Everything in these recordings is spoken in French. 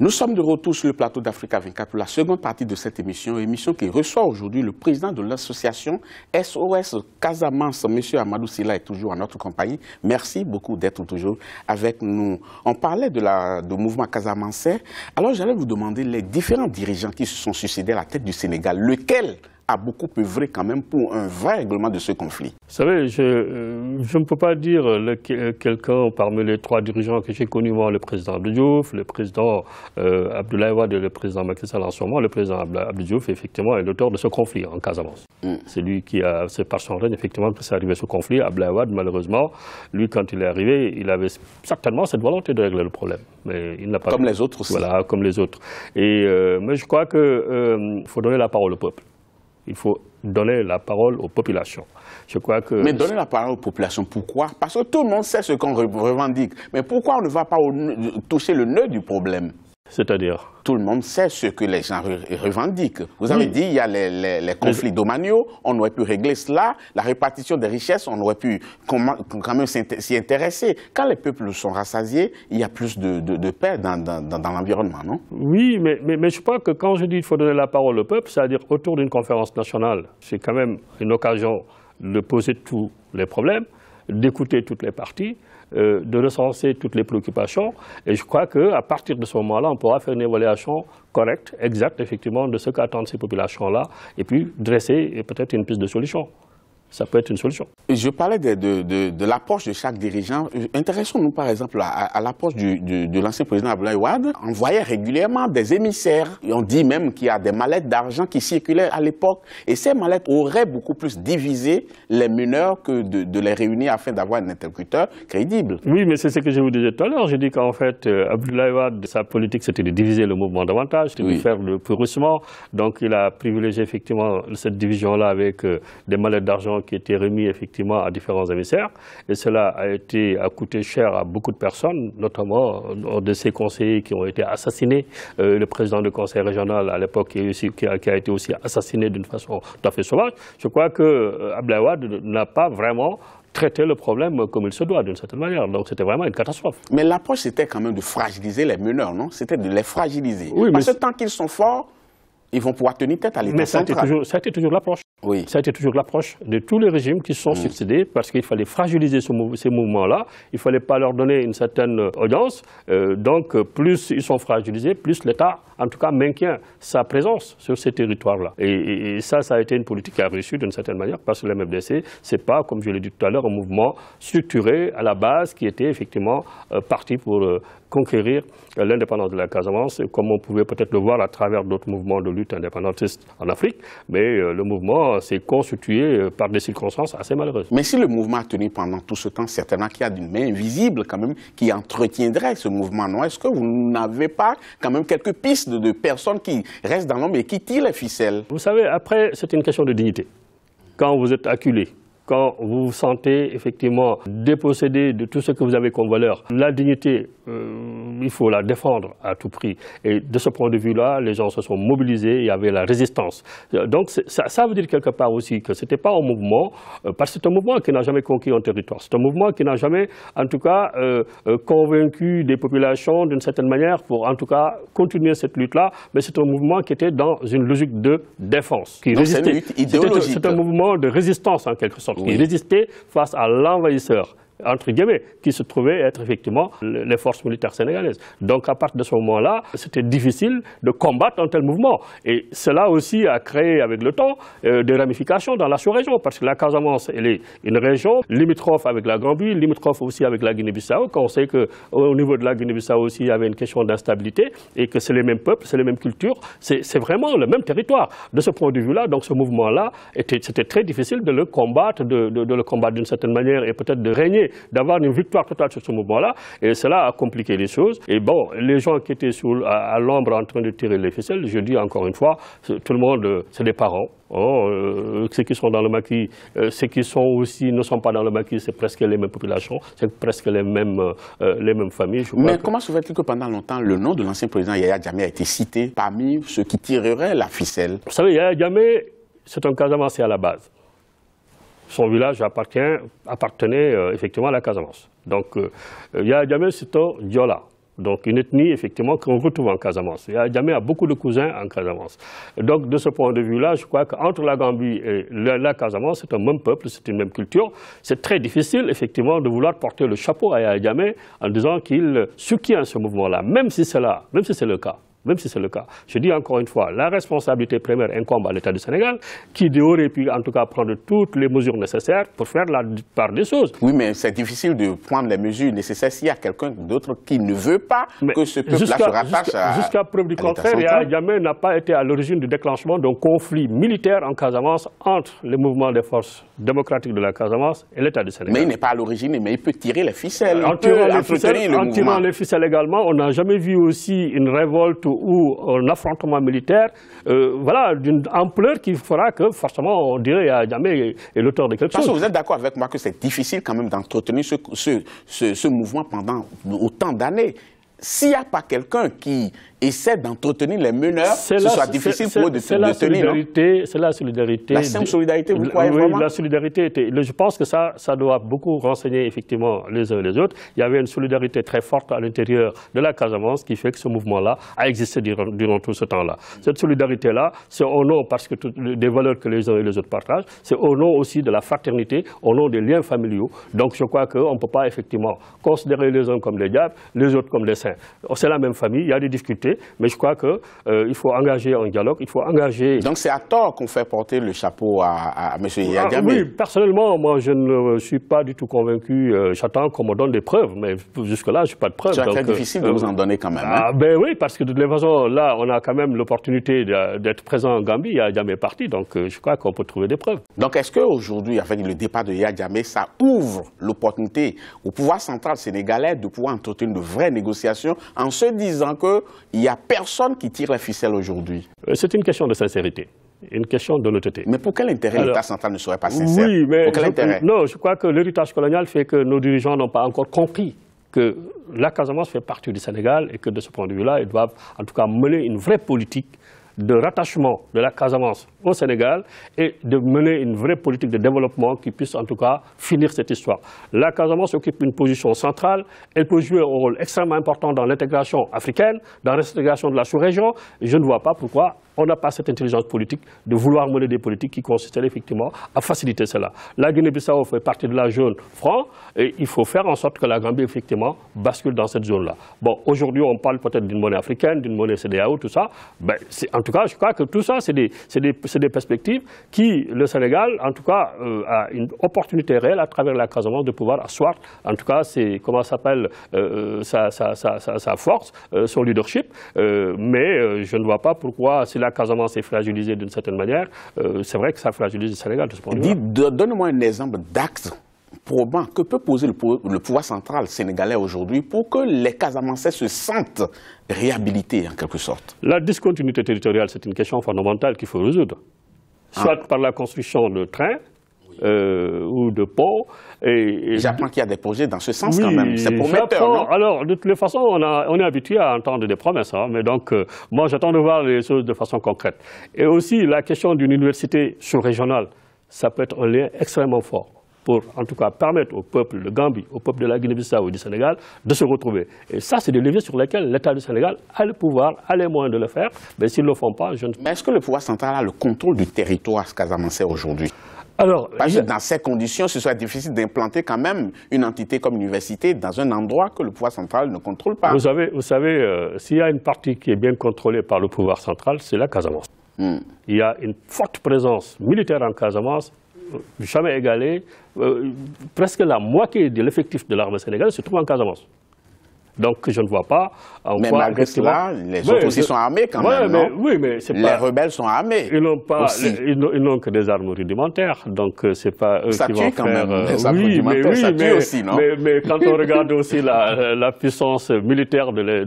Nous sommes de retour sur le plateau d'Africa 24 pour la seconde partie de cette émission, émission qui reçoit aujourd'hui le président de l'association SOS Casamance, Monsieur Amadou Silla est toujours à notre compagnie. Merci beaucoup d'être toujours avec nous. On parlait de la, du mouvement Casamance, alors j'allais vous demander les différents dirigeants qui se sont succédés à la tête du Sénégal, lequel a beaucoup œuvré quand même pour un vrai règlement de ce conflit. Vous savez, je, euh, ne peux pas dire quelqu'un parmi les trois dirigeants que j'ai connus, moi, le président Abdou Diouf, le président euh, Abdoulaye Wade et le président Macky Sall en le président Abdou Diouf, effectivement, est l'auteur de ce conflit en Casamance. Mm. C'est lui qui a, c'est par son règne, effectivement, que c'est arrivé ce conflit. Abdoulaye Wade, malheureusement, lui, quand il est arrivé, il avait certainement cette volonté de régler le problème. Mais il n'a pas... Comme les autres aussi. Voilà, comme les autres. Et, euh, mais je crois qu'il euh, faut donner la parole au peuple. Il faut donner la parole aux populations. Je crois que... Mais donner la parole aux populations, pourquoi Parce que tout le monde sait ce qu'on revendique. Mais pourquoi on ne va pas toucher le nœud du problème c'est-à-dire Tout le monde sait ce que les gens revendiquent. Vous avez dit, il y a les, conflits domaniaux, on aurait pu régler cela, la répartition des richesses, on aurait pu quand même s'y intéresser. Quand les peuples sont rassasiés, il y a plus de, paix dans, l'environnement, non Oui, mais, mais, je crois que quand je dis qu'il faut donner la parole au peuple, c'est-à-dire autour d'une conférence nationale, c'est quand même une occasion de poser tous les problèmes d'écouter toutes les parties, euh, de recenser toutes les préoccupations. Et je crois qu'à partir de ce moment-là, on pourra faire une évaluation correcte, exacte, effectivement, de ce qu'attendent ces populations-là, et puis dresser peut-être une piste de solution ça peut être une solution. je parlais de, de, de, de l'approche de chaque dirigeant. Intéressons-nous par exemple à, l'approche de l'ancien président Abdoulaye Ouad. On voyait régulièrement des émissaires. Et on dit même qu'il y a des mallettes d'argent qui circulaient à l'époque. Et ces mallettes auraient beaucoup plus divisé les mineurs que de, les réunir afin d'avoir un interlocuteur crédible. Oui, mais c'est ce que je vous disais tout à l'heure. J'ai dit qu'en fait, euh, Abdoulaye Ouad, sa politique, c'était de diviser le mouvement davantage, c'était de faire le russement. Donc il a privilégié effectivement cette division-là avec euh, des mallettes d'argent qui étaient remis effectivement à différents émissaires. Et cela a, été, a coûté cher à beaucoup de personnes, notamment euh, de ces conseillers qui ont été assassinés. Euh, le président du conseil régional à l'époque qui, a été aussi assassiné d'une façon tout à fait sauvage. Je crois que euh, n'a pas vraiment traité le problème comme il se doit, d'une certaine manière. Donc c'était vraiment une catastrophe. Mais l'approche, c'était quand même de fragiliser les meneurs, non C'était de les fragiliser. mais Parce que tant qu'ils sont forts, ils vont pouvoir tenir tête à l'État Mais ça a toujours, l'approche. Oui. Ça a été toujours l'approche de tous les régimes qui sont mm. succédés parce qu'il fallait fragiliser ces mouvements-là, il ne fallait pas leur donner une certaine euh, audience. Euh, donc, euh, plus ils sont fragilisés, plus l'État, en tout cas, maintient sa présence sur ces territoires-là. Et, ça, ça a été une politique qui a réussi d'une certaine manière parce que le MFDC, ce n'est pas, comme je l'ai dit tout à l'heure, un mouvement structuré à la base qui était effectivement parti pour conquérir l'indépendance de la Casamance, comme on pouvait peut-être le voir à travers d'autres mouvements de lutte indépendantiste en Afrique. Mais euh, le mouvement s'est constitué euh, par des circonstances assez malheureuses. Mais si le mouvement a tenu pendant tout ce temps, certainement qu'il y a une main invisible quand même qui entretiendrait ce mouvement non Est-ce que vous n'avez pas quand même quelques pistes de, personnes qui restent dans l'homme et qui tirent les ficelles Vous savez, après, c'est une question de dignité. Quand vous êtes acculé quand vous vous sentez effectivement dépossédé de tout ce que vous avez comme valeur, la dignité, euh, il faut la défendre à tout prix. Et de ce point de vue-là, les gens se sont mobilisés, il y avait la résistance. Euh, donc ça, veut dire quelque part aussi que ce n'était pas un mouvement, euh, parce que c'est un mouvement qui n'a jamais conquis un territoire. C'est un mouvement qui n'a jamais, en tout cas, euh, convaincu des populations d'une certaine manière pour, en tout cas, continuer cette lutte-là. Mais c'est un mouvement qui était dans une logique de défense, qui C'est un mouvement de résistance, en quelque sorte, qui résistait face à l'envahisseur entre guillemets, qui se trouvaient être effectivement les forces militaires sénégalaises. Donc à partir de ce moment-là, c'était difficile de combattre un tel mouvement. Et cela aussi a créé avec le temps euh, des ramifications dans la sous-région, parce que la Casamance, elle est une région limitrophe avec la Gambie, limitrophe aussi avec la Guinée-Bissau, quand on sait qu'au niveau de la Guinée-Bissau aussi, il y avait une question d'instabilité, et que c'est les mêmes peuples, c'est les mêmes cultures, c'est vraiment le même territoire. De ce point de vue-là, donc ce mouvement-là, c'était très difficile de le combattre, de le combattre d'une certaine manière, et peut-être de régner d'avoir une victoire totale sur ce mouvement-là. Et cela a compliqué les choses. Et bon, les gens qui étaient sous, à, l'ombre en train de tirer les ficelles, je dis encore une fois, tout le monde, euh, c'est des parents. Hein, euh, ceux qui sont dans le maquis, euh, ceux qui sont aussi, ne sont pas dans le maquis, c'est presque les mêmes populations, c'est presque les mêmes, les mêmes familles. Mais comment se fait-il que pendant longtemps, le nom de l'ancien président Yaya Djamé a été cité parmi ceux qui tireraient la ficelle Vous savez, Yaya Djamé, c'est un cas avancé à la base son village appartenait euh, effectivement à la Casamance. Donc, euh, euh, Yahya c'est Diola. Donc, une ethnie, effectivement, qu'on retrouve en Casamance. Il y a beaucoup de cousins en Casamance. Donc, de ce point de vue-là, je crois qu'entre la Gambie et la, Casamance, c'est un même peuple, c'est une même culture. C'est très difficile, effectivement, de vouloir porter le chapeau à Adjamé en disant qu'il soutient ce mouvement-là, même si là, même si c'est le cas même si c'est le cas. Je dis encore une fois, la responsabilité première incombe à l'État du Sénégal, qui aurait pu en tout cas prendre toutes les mesures nécessaires pour faire la part des choses. Oui, mais c'est difficile de prendre les mesures nécessaires s'il y a quelqu'un d'autre qui ne veut pas que ce peuple-là se rattache Jusqu'à preuve du contraire, Yamé n'a pas été à l'origine du déclenchement d'un conflit militaire en Casamance entre les mouvements des forces démocratiques de la Casamance et l'État du Sénégal. Mais il n'est pas à l'origine, mais il peut tirer les ficelles, en tirant les ficelles également, on n'a jamais vu aussi une révolte ou un affrontement militaire, euh, voilà, d'une ampleur qui fera que forcément on dirait à jamais est l'auteur de quelque vous êtes d'accord avec moi que c'est difficile quand même d'entretenir ce mouvement pendant autant d'années s'il n'y a pas quelqu'un qui essaie d'entretenir les meneurs, ce sera difficile pour eux de, se la tenir. Hein. C'est la solidarité. La simple solidarité, vous croyez oui, la solidarité. je pense que ça, ça doit beaucoup renseigner effectivement les uns et les autres. Il y avait une solidarité très forte à l'intérieur de la Casamance qui fait que ce mouvement-là a existé durant, tout ce temps-là. Cette solidarité-là, c'est au nom, parce que des valeurs que les uns et les autres partagent, c'est au nom aussi de la fraternité, au nom des liens familiaux. Donc je crois qu'on ne peut pas effectivement considérer les uns comme des diables, les autres comme des saints c'est la même famille, il y a des difficultés, mais je crois qu'il euh, il faut engager un dialogue, il faut engager... Donc c'est à tort qu'on fait porter le chapeau à, Monsieur M. Yagame ah Oui, personnellement, moi je ne suis pas du tout convaincu, euh, j'attends qu'on me donne des preuves, mais jusque-là, je n'ai pas de preuves. C'est très difficile de euh, vous en donner quand même. Hein. Ah, ben oui, parce que de toute façon, là, on a quand même l'opportunité d'être présent en Gambie, Yadjamé est parti, donc je crois qu'on peut trouver des preuves. Donc est-ce qu'aujourd'hui, avec le départ de Yadjamé, ça ouvre l'opportunité au pouvoir central sénégalais de pouvoir entretenir de vraies négociations en se disant qu'il n'y a personne qui tire la ficelle aujourd'hui euh, C'est une question de sincérité. Une question de Mais pour quel intérêt l'État central ne serait pas sincère oui, mais Non, je crois que l'héritage colonial fait que nos dirigeants n'ont pas encore compris que la Casamance fait partie du Sénégal et que de ce point de vue-là, ils doivent en tout cas mener une vraie politique de rattachement de la Casamance au Sénégal et de mener une vraie politique de développement qui puisse en tout cas finir cette histoire. La Casamance occupe une position centrale, elle peut jouer un rôle extrêmement important dans l'intégration africaine, dans l'intégration de la sous-région. Je ne vois pas pourquoi on n'a pas cette intelligence politique de vouloir mener des politiques qui consisteraient effectivement à faciliter cela. La Guinée-Bissau fait partie de la zone franc et il faut faire en sorte que la Gambie, effectivement, bascule dans cette zone-là. Bon, aujourd'hui, on parle peut-être d'une monnaie africaine, d'une monnaie CDAO, tout ça. Ben, en tout cas, je crois que tout ça, c'est des, perspectives qui, le Sénégal, en tout cas, euh, a une opportunité réelle à travers la de pouvoir asseoir, en tout cas, c'est comment s'appelle euh, euh, sa, force, son leadership. mais je ne vois pas pourquoi, c'est la la Casamance est fragilisée d'une certaine manière, euh, c'est vrai que ça fragilise le Sénégal de ce Donne-moi un exemple d'axe probant que peut poser le, pouvoir, central sénégalais aujourd'hui pour que les Casamancais se sentent réhabilités en quelque sorte La discontinuité territoriale, c'est une question fondamentale qu'il faut résoudre. Ah. Soit par la construction de trains, euh, ou de Pau. Et, J'apprends qu'il y a des projets dans ce sens quand même. C'est prometteur, non Alors, de toutes façon façons, on, a, on est habitué à entendre des promesses. Hein, mais donc, euh, moi, j'attends de voir les choses de façon concrète. Et aussi, la question d'une université sous-régionale, ça peut être un lien extrêmement fort pour en tout cas permettre au peuple de Gambie, au peuple de la Guinée-Bissau et du Sénégal de se retrouver. Et ça, c'est des leviers sur lesquels l'État du Sénégal a le pouvoir, a les moyens de le faire. Mais s'ils ne le font pas, je ne... Mais est-ce que le pouvoir central a le contrôle du territoire casamancé aujourd'hui alors, Parce que dans ces conditions, ce serait difficile d'implanter quand même une entité comme l'université dans un endroit que le pouvoir central ne contrôle pas. Vous savez, vous savez euh, s'il y a une partie qui est bien contrôlée par le pouvoir central, c'est la Casamance. Hmm. Il y a une forte présence militaire en Casamance jamais égalé. Euh, presque la moitié de l'effectif de l'armée sénégalaise se trouve en Casamance. Donc, je ne vois pas. mais malgré cela, les autres aussi sont armés quand même. oui, mais c'est pas, rebelles sont armés. Ils n'ont pas, ils n'ont que des armes rudimentaires. Donc, euh, c'est pas eux qui vont quand Même, euh, oui, mais, oui, ça mais, aussi, non mais, quand on regarde aussi la, euh, puissance militaire de,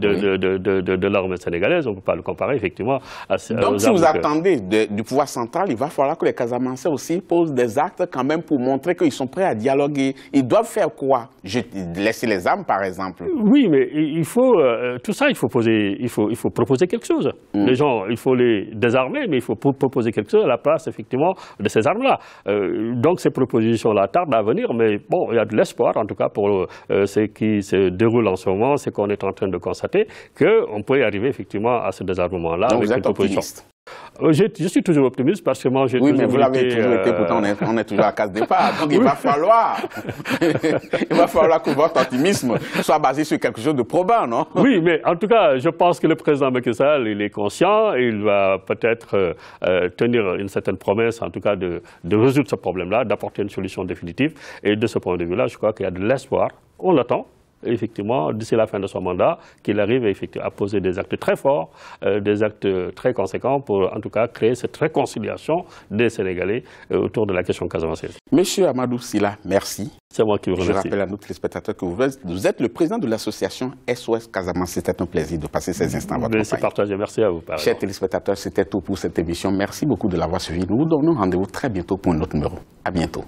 de, l'armée sénégalaise, on ne peut pas le comparer effectivement à Donc, si vous attendez du pouvoir central, il va falloir que les Casamancais aussi posent des actes quand même pour montrer qu'ils sont prêts à dialoguer. Ils doivent faire quoi Je, Laisser les armes, par exemple. Oui, mais il faut, euh, tout ça, il faut, poser, il faut, il faut proposer quelque chose. Mm. Les gens, il faut les désarmer, mais il faut proposer quelque chose à la place, effectivement, de ces armes-là. Euh, donc ces propositions-là tardent à venir, mais bon, il y a de l'espoir, en tout cas, pour euh, ce qui se déroule en ce moment, ce qu'on est en train de constater, qu'on peut y arriver, effectivement, à ce désarmement-là avec vous êtes euh, je, je, suis toujours optimiste parce que moi, j'ai Oui, mais vous l'avez toujours été, euh, pourtant on est, toujours à casse départ. Donc il va falloir, il va falloir que votre optimisme soit basé sur quelque chose de probant, non Oui, mais en tout cas, je pense que le président Macky Sall, il est conscient et il va peut-être euh, tenir une certaine promesse, en tout cas, de, de résoudre ce problème-là, d'apporter une solution définitive. Et de ce point de vue-là, je crois qu'il y a de l'espoir. On l'attend effectivement, d'ici la fin de son mandat, qu'il arrive effectivement à poser des actes très forts, euh, des actes très conséquents pour, en tout cas, créer cette réconciliation des Sénégalais euh, autour de la question casamancienne. Monsieur Amadou Silla, merci. C'est moi qui vous remercie. Je rappelle à nos téléspectateurs que vous êtes, le président de l'association SOS Casamance. C'était un plaisir de passer ces instants à votre Merci Merci à vous. Chers téléspectateurs, c'était tout pour cette émission. Merci beaucoup de l'avoir suivi. Nous vous donnons rendez-vous très bientôt pour un autre numéro. À bientôt.